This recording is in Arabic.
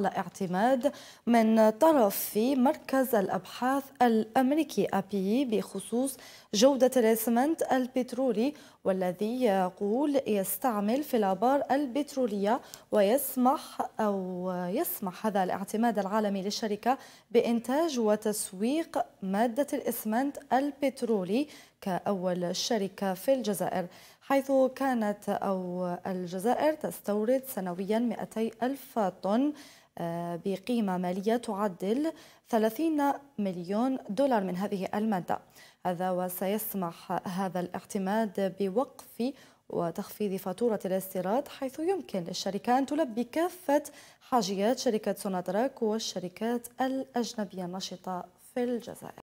على اعتماد من طرف في مركز الأبحاث الأمريكي أبي بخصوص جودة الإسمنت البترولي والذي يقول يستعمل في الآبار البترولية ويسمح أو يسمح هذا الاعتماد العالمي للشركة بإنتاج وتسويق مادة الإسمنت البترولي كأول شركة في الجزائر حيث كانت أو الجزائر تستورد سنويا 200 ألف طن آه، بقيمة مالية تعدل 30 مليون دولار من هذه المادة هذا وسيسمح هذا الاعتماد بوقف وتخفيض فاتورة الاستيراد حيث يمكن للشركة أن تلبي كافة حاجيات شركة سونادراك والشركات الأجنبية النشطة في الجزائر